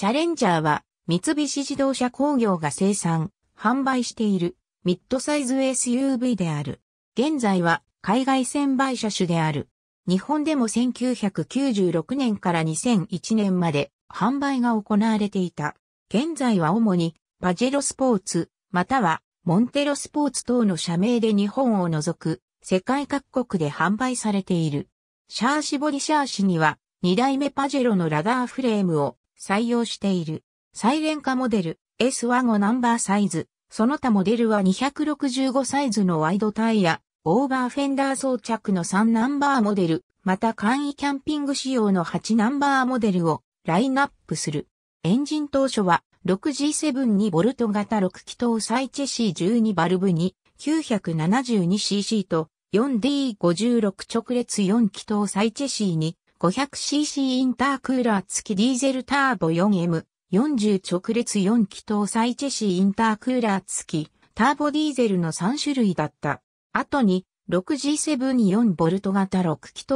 チャレンジャーは三菱自動車工業が生産、販売しているミッドサイズ SUV である。現在は海外専売車種である。日本でも1996年から2001年まで販売が行われていた。現在は主にパジェロスポーツ、またはモンテロスポーツ等の社名で日本を除く世界各国で販売されている。シャーシボディシャーシには2代目パジェロのラダーフレームを採用している。サイレンカモデル S ワゴナンバーサイズ。その他モデルは265サイズのワイドタイヤ、オーバーフェンダー装着の3ナンバーモデル、また簡易キャンピング仕様の8ナンバーモデルをラインナップする。エンジン当初は 6G7 にボルト型6気筒サイチェシー1 2バルブに 972cc と 4D56 直列4気筒サイチェシーに 500cc インタークーラー付きディーゼルターボ 4M、40直列4気サイチェシーインタークーラー付き、ターボディーゼルの3種類だった。後に、6G7-4V 型6気筒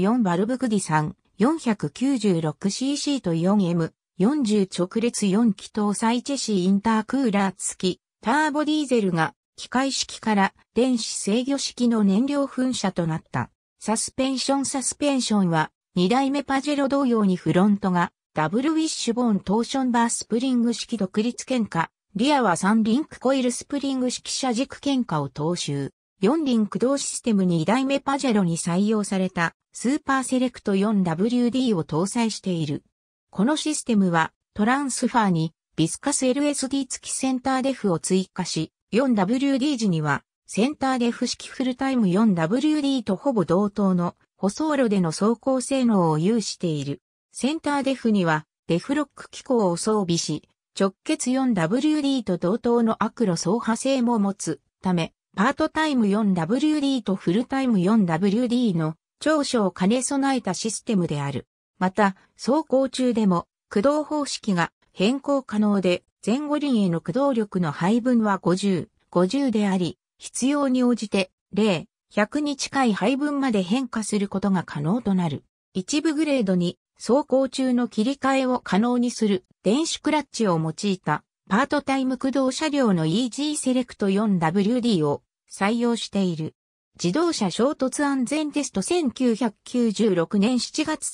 DOHC24 バルブグディ3、496cc と 4M、40直列4気サイチェシーインタークーラー付き、ターボディーゼルが機械式から電子制御式の燃料噴射となった。サスペンションサスペンションは、2代目パジェロ同様にフロントが、ダブルウィッシュボーントーションバースプリング式独立喧嘩、リアは3リンクコイルスプリング式車軸喧嘩を踏襲。4輪駆動システム2代目パジェロに採用されたスーパーセレクト 4WD を搭載している。このシステムはトランスファーにビスカス LSD 付きセンターデフを追加し、4WD 時にはセンターデフ式フルタイム 4WD とほぼ同等の舗装路での走行性能を有している。センターデフにはデフロック機構を装備し、直結 4WD と同等の悪路走破性も持つため、パートタイム 4WD とフルタイム 4WD の長所を兼ね備えたシステムである。また、走行中でも駆動方式が変更可能で、前後輪への駆動力の配分は50、50であり、必要に応じて、例、100に近い配分まで変化することが可能となる。一部グレードに走行中の切り替えを可能にする電子クラッチを用いたパートタイム駆動車両の EG セレクト 4WD を採用している。自動車衝突安全テスト1996年7月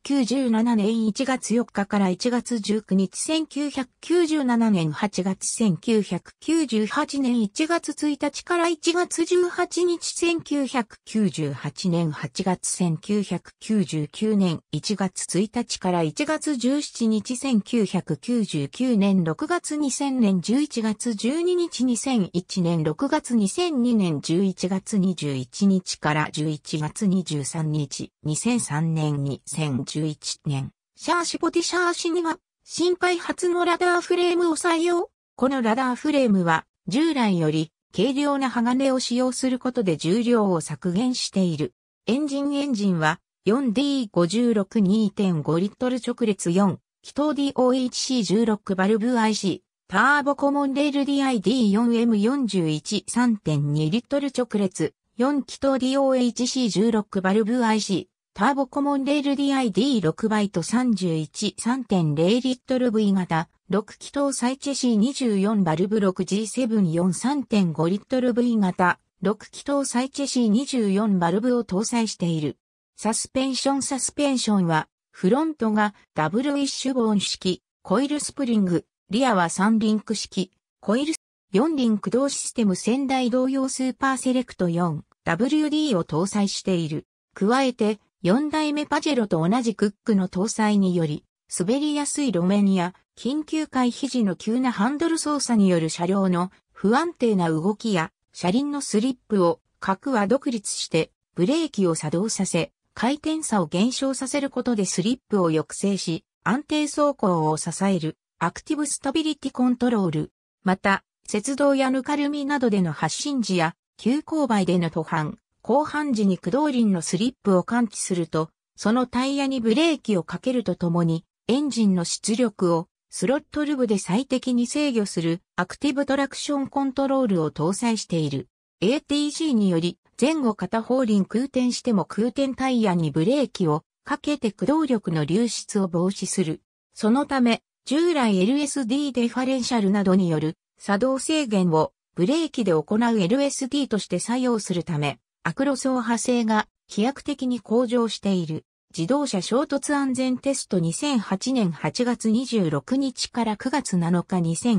1997年1月4日から1月19日1997年8月1998年1月1日から1月18日1998年8月1999年1月1日から1月17日1999年6月2000年11月12日2001年6月2002年11月月21日から11月23日、2003年に2011年、シャーシボティシャーシには、新開発のラダーフレームを採用。このラダーフレームは、従来より軽量な鋼を使用することで重量を削減している。エンジンエンジンは、4D562.5 リットル直列4、気筒 DOHC16 バルブ IC、ターボコモンレール DID4M41 3.2リットル直列4気筒 DOHC16 バルブ IC ターボコモンレール DID6 バイト31 3.0リットル V 型6気筒サイチェ C24 バルブ 6G74 3.5リットル V 型6気筒サイチェ C24 バルブを搭載している。サスペンションサスペンションはフロントがダブルウィッシュボーン式コイルスプリングリアは3リンク式、コイル4輪駆動システム仙台同様スーパーセレクト 4WD を搭載している。加えて、4代目パジェロと同じクックの搭載により、滑りやすい路面や、緊急回避時の急なハンドル操作による車両の不安定な動きや、車輪のスリップを、角は独立して、ブレーキを作動させ、回転差を減少させることでスリップを抑制し、安定走行を支える。アクティブスタビリティコントロール、また、雪道やぬかるみなどでの発進時や、急勾配での途半、後半時に駆動輪のスリップを感知すると、そのタイヤにブレーキをかけるとともに、エンジンの出力をスロットルブで最適に制御するアクティブトラクションコントロールを搭載している。ATC により前後片方輪空転しても空転タイヤにブレーキをかけて駆動力の流出を防止する。そのため従来 LSD デファレンシャルなどによる作動制限をブレーキで行う LSD として作用するため、アクロ走破性が飛躍的に向上している。自動車衝突安全テスト2008年8月26日から9月7日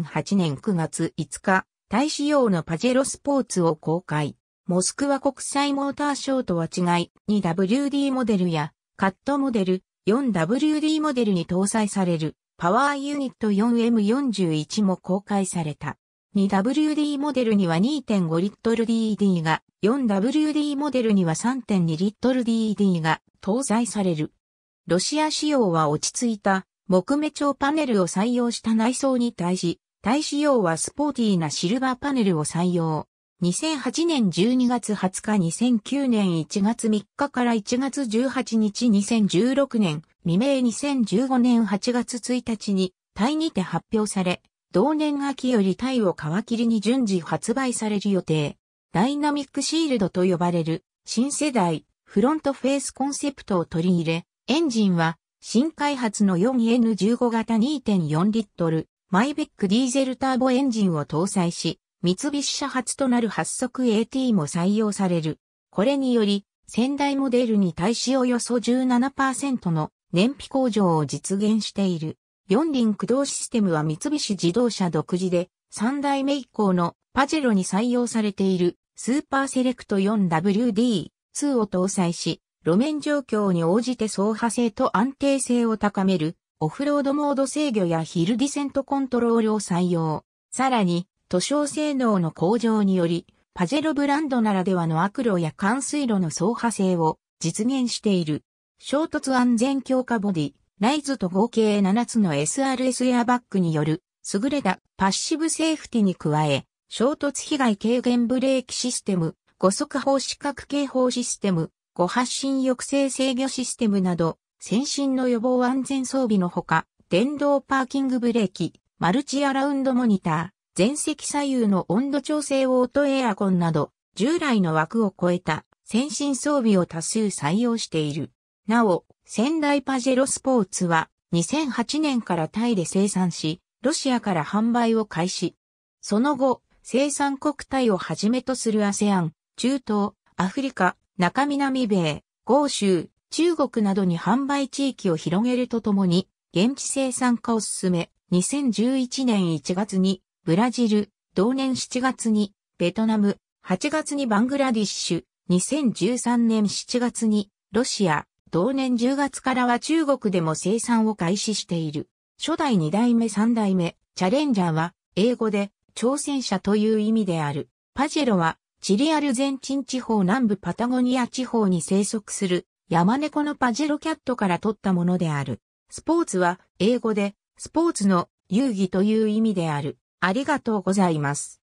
2008年9月5日、大使用のパジェロスポーツを公開。モスクワ国際モーターショーとは違い、2WD モデルやカットモデル、4WD モデルに搭載されるパワーユニット 4M41 も公開された。2WD モデルには2.5リットル DD が、4WD モデルには3.2リットル DD が搭載される。ロシア仕様は落ち着いた木目調パネルを採用した内装に対し、タイ仕様はスポーティーなシルバーパネルを採用。2008年12月20日2009年1月3日から1月18日2016年未明2015年8月1日にタイにて発表され、同年秋よりタイを皮切りに順次発売される予定。ダイナミックシールドと呼ばれる新世代フロントフェースコンセプトを取り入れ、エンジンは新開発の 4N15 型2.4リットルマイベックディーゼルターボエンジンを搭載し、三菱車発となる発足 AT も採用される。これにより、先代モデルに対しおよそ17%の燃費向上を実現している。四輪駆動システムは三菱自動車独自で、三代目以降のパジェロに採用されているスーパーセレクト 4WD2 を搭載し、路面状況に応じて走破性と安定性を高めるオフロードモード制御やヒルディセントコントロールを採用。さらに、塗装性能の向上により、パジェロブランドならではの悪路や冠水路の走破性を実現している。衝突安全強化ボディ、ライズと合計7つの SRS エアバッグによる優れたパッシブセーフティに加え、衝突被害軽減ブレーキシステム、5速報視覚警報システム、誤発進抑制制御システムなど、先進の予防安全装備のほか、電動パーキングブレーキ、マルチアラウンドモニター、全席左右の温度調整オートエアコンなど、従来の枠を超えた先進装備を多数採用している。なお、仙台パジェロスポーツは2008年からタイで生産し、ロシアから販売を開始。その後、生産国体をはじめとする ASEAN、中東、アフリカ、中南米、豪州、中国などに販売地域を広げるとともに、現地生産化を進め、2011年1月にブラジル、同年7月に、ベトナム、8月にバングラディッシュ、2013年7月に、ロシア、同年10月からは中国でも生産を開始している。初代2代目3代目、チャレンジャーは、英語で、挑戦者という意味である。パジェロは、チリアルゼンチン地方南部パタゴニア地方に生息する、山猫のパジェロキャットから取ったものである。スポーツは、英語で、スポーツの遊戯という意味である。ありがとうございます。